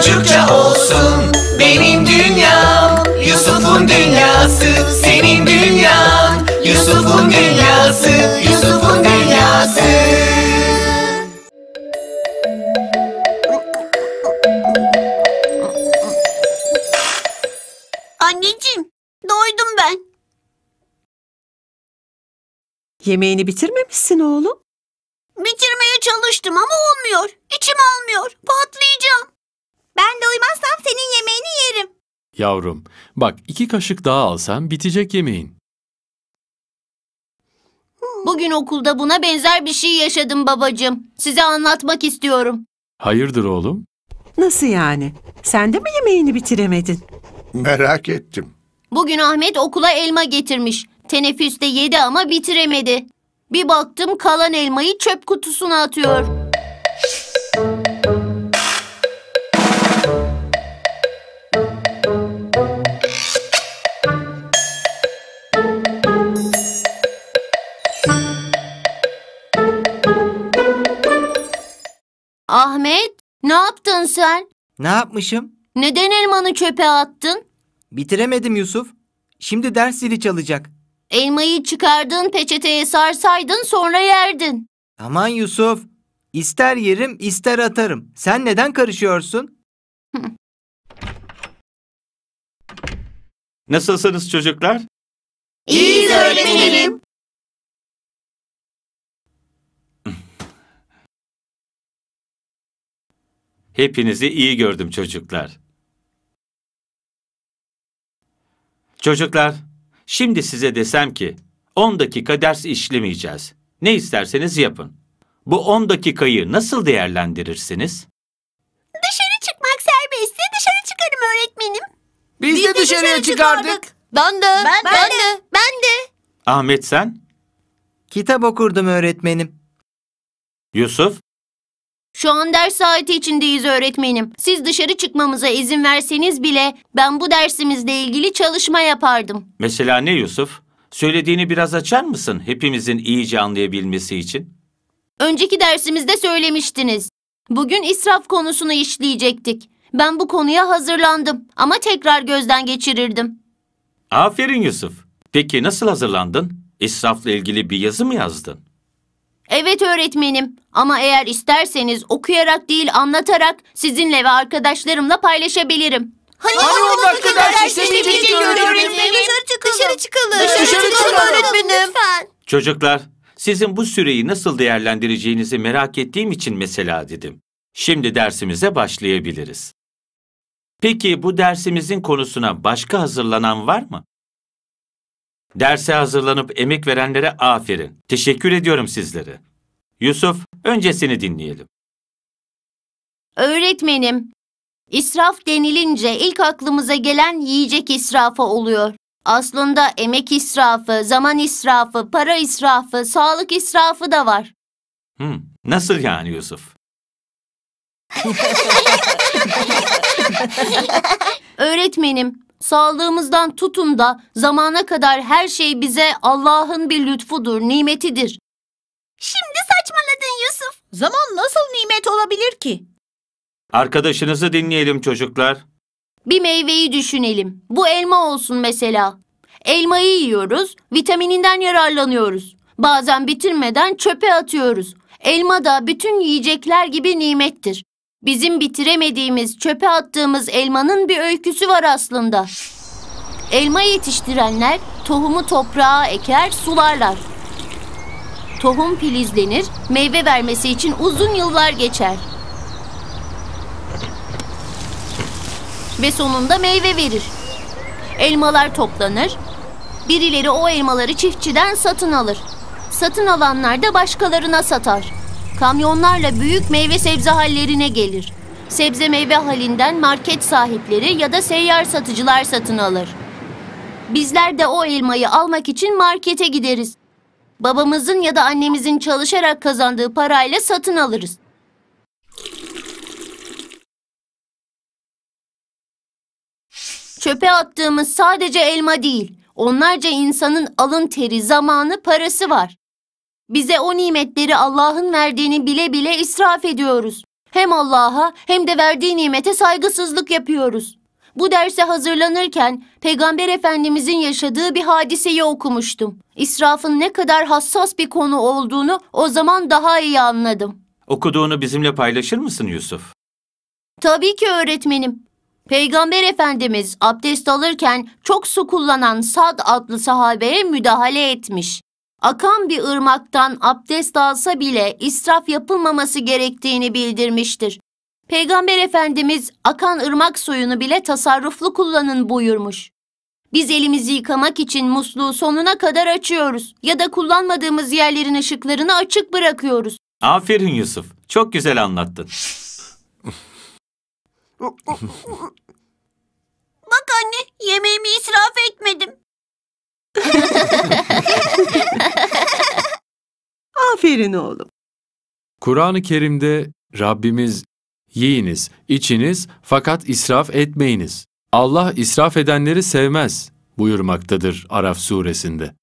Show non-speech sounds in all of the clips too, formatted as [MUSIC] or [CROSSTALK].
çocukça olsun Benim dünyam Yusuf'un dünyası Senin dünyan Yusuf'un dünyası Yusuf'un dünyası Anneciğim doydum ben. Yemeğini bitirmemişsin oğlum. Bitirmeye çalıştım ama olmuyor. Yavrum, bak iki kaşık daha alsan bitecek yemeğin. Bugün okulda buna benzer bir şey yaşadım babacığım. Size anlatmak istiyorum. Hayırdır oğlum? Nasıl yani? Sen de mi yemeğini bitiremedin? Merak ettim. Bugün Ahmet okula elma getirmiş. Teneffüste yedi ama bitiremedi. Bir baktım kalan elmayı çöp kutusuna atıyor. Ahmet ne yaptın sen? Ne yapmışım? Neden elmanı çöpe attın? Bitiremedim Yusuf. Şimdi ders zili çalacak. Elmayı çıkardığın peçeteye sarsaydın sonra yerdin. Aman Yusuf. ister yerim ister atarım. Sen neden karışıyorsun? [LAUGHS] Nasılsınız çocuklar? İyiyiz öğretmenim. Hepinizi iyi gördüm çocuklar. Çocuklar, şimdi size desem ki 10 dakika ders işlemeyeceğiz. Ne isterseniz yapın. Bu 10 dakikayı nasıl değerlendirirsiniz? Dışarı çıkmak serbestti. Dışarı çıkarım öğretmenim. Biz, Biz de, de dışarıya dışarı çıkardık. çıkardık. Ben de. Ben, ben, ben de. de. Ben de. Ahmet sen? Kitap okurdum öğretmenim. Yusuf? Şu an ders saati içindeyiz öğretmenim. Siz dışarı çıkmamıza izin verseniz bile ben bu dersimizle ilgili çalışma yapardım. Mesela ne Yusuf? Söylediğini biraz açar mısın hepimizin iyice anlayabilmesi için? Önceki dersimizde söylemiştiniz. Bugün israf konusunu işleyecektik. Ben bu konuya hazırlandım ama tekrar gözden geçirirdim. Aferin Yusuf. Peki nasıl hazırlandın? İsrafla ilgili bir yazı mı yazdın? Evet öğretmenim ama eğer isterseniz okuyarak değil anlatarak sizinle ve arkadaşlarımla paylaşabilirim. Hani onun hakkında her şeyi bildiğini öğretmenim. Dışarı çıkalım. Dışarı çıkalım. Dışarı çıkalım öğretmenim. Lütfen. Çocuklar sizin bu süreyi nasıl değerlendireceğinizi merak ettiğim için mesela dedim. Şimdi dersimize başlayabiliriz. Peki bu dersimizin konusuna başka hazırlanan var mı? Derse hazırlanıp emek verenlere aferin. Teşekkür ediyorum sizlere. Yusuf, öncesini dinleyelim. Öğretmenim, israf denilince ilk aklımıza gelen yiyecek israfı oluyor. Aslında emek israfı, zaman israfı, para israfı, sağlık israfı da var. Hmm, nasıl yani Yusuf? [LAUGHS] Öğretmenim, Sağlığımızdan tutun da zamana kadar her şey bize Allah'ın bir lütfudur, nimetidir. Şimdi saçmaladın Yusuf. Zaman nasıl nimet olabilir ki? Arkadaşınızı dinleyelim çocuklar. Bir meyveyi düşünelim. Bu elma olsun mesela. Elmayı yiyoruz, vitamininden yararlanıyoruz. Bazen bitirmeden çöpe atıyoruz. Elma da bütün yiyecekler gibi nimettir. Bizim bitiremediğimiz, çöpe attığımız elmanın bir öyküsü var aslında. Elma yetiştirenler tohumu toprağa eker, sularlar. Tohum filizlenir, meyve vermesi için uzun yıllar geçer. Ve sonunda meyve verir. Elmalar toplanır. Birileri o elmaları çiftçiden satın alır. Satın alanlar da başkalarına satar kamyonlarla büyük meyve sebze hallerine gelir. Sebze meyve halinden market sahipleri ya da seyyar satıcılar satın alır. Bizler de o elmayı almak için markete gideriz. Babamızın ya da annemizin çalışarak kazandığı parayla satın alırız. Çöpe attığımız sadece elma değil, onlarca insanın alın teri, zamanı, parası var. Bize o nimetleri Allah'ın verdiğini bile bile israf ediyoruz. Hem Allah'a hem de verdiği nimete saygısızlık yapıyoruz. Bu derse hazırlanırken Peygamber Efendimizin yaşadığı bir hadiseyi okumuştum. İsrafın ne kadar hassas bir konu olduğunu o zaman daha iyi anladım. Okuduğunu bizimle paylaşır mısın Yusuf? Tabii ki öğretmenim. Peygamber Efendimiz abdest alırken çok su kullanan Sad adlı sahabeye müdahale etmiş akan bir ırmaktan abdest alsa bile israf yapılmaması gerektiğini bildirmiştir. Peygamber Efendimiz akan ırmak suyunu bile tasarruflu kullanın buyurmuş. Biz elimizi yıkamak için musluğu sonuna kadar açıyoruz ya da kullanmadığımız yerlerin ışıklarını açık bırakıyoruz. Aferin Yusuf, çok güzel anlattın. [LAUGHS] Bak anne, yemeğimi israf etmedim. [LAUGHS] Aferin oğlum. Kur'an-ı Kerim'de Rabbimiz yiyiniz, içiniz fakat israf etmeyiniz. Allah israf edenleri sevmez buyurmaktadır Araf suresinde.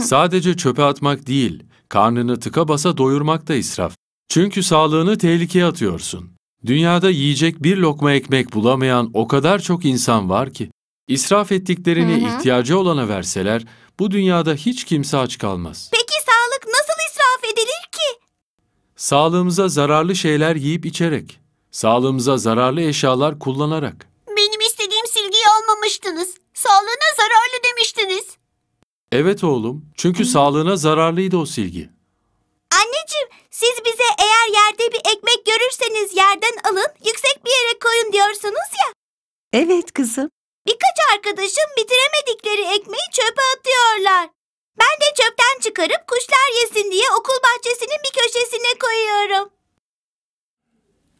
Sadece çöpe atmak değil, karnını tıka basa doyurmak da israf. Çünkü sağlığını tehlikeye atıyorsun. Dünyada yiyecek bir lokma ekmek bulamayan o kadar çok insan var ki. İsraf ettiklerini Hı hı. ihtiyacı olana verseler bu dünyada hiç kimse aç kalmaz. Peki sağlık nasıl israf edilir ki? Sağlığımıza zararlı şeyler yiyip içerek, sağlığımıza zararlı eşyalar kullanarak. Benim istediğim silgiyi almamıştınız. Sağlığına zararlı demiştiniz. Evet oğlum, çünkü sağlığına zararlıydı o silgi. Anneciğim siz bize eğer yerde bir ekmek görürseniz yerden alın, yüksek bir yere koyun diyorsunuz ya. Evet kızım. Birkaç arkadaşım bitiremedikleri ekmeği çöpe atıyorlar. Ben de çöpten çıkarıp kuşlar yesin diye okul bahçesinin bir köşesine koyuyorum.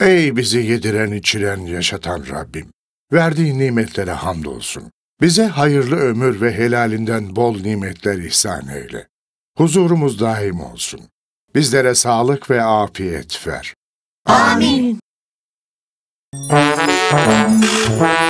Ey bizi yediren içiren yaşatan Rabbim! Verdiğin nimetlere hamdolsun. Bize hayırlı ömür ve helalinden bol nimetler ihsan eyle. Huzurumuz daim olsun. Bizlere sağlık ve afiyet ver. Amin. [LAUGHS]